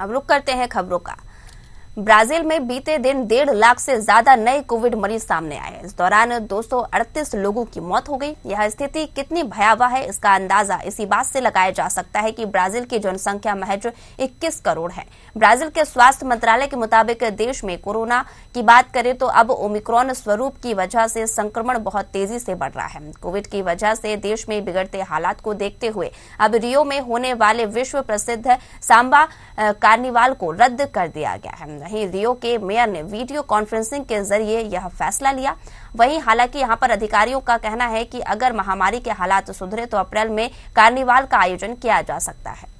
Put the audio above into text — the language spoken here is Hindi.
अब रुक करते हैं खबरों का ब्राजील में बीते दिन डेढ़ लाख से ज्यादा नए कोविड मरीज सामने आए इस दौरान 238 लोगों की मौत हो गई यह स्थिति कितनी भयावह है इसका अंदाजा इसी बात से लगाया जा सकता है कि ब्राजील की जनसंख्या महज 21 करोड़ है ब्राजील के स्वास्थ्य मंत्रालय के मुताबिक देश में कोरोना की बात करें तो अब ओमिक्रॉन स्वरूप की वजह से संक्रमण बहुत तेजी से बढ़ रहा है कोविड की वजह से देश में बिगड़ते हालात को देखते हुए अब रियो में होने वाले विश्व प्रसिद्ध सांबा कार्निवाल को रद्द कर दिया गया है वहीं रियो के मेयर ने वीडियो कॉन्फ्रेंसिंग के जरिए यह फैसला लिया वहीं हालांकि यहां पर अधिकारियों का कहना है कि अगर महामारी के हालात सुधरे तो अप्रैल में कार्निवाल का आयोजन किया जा सकता है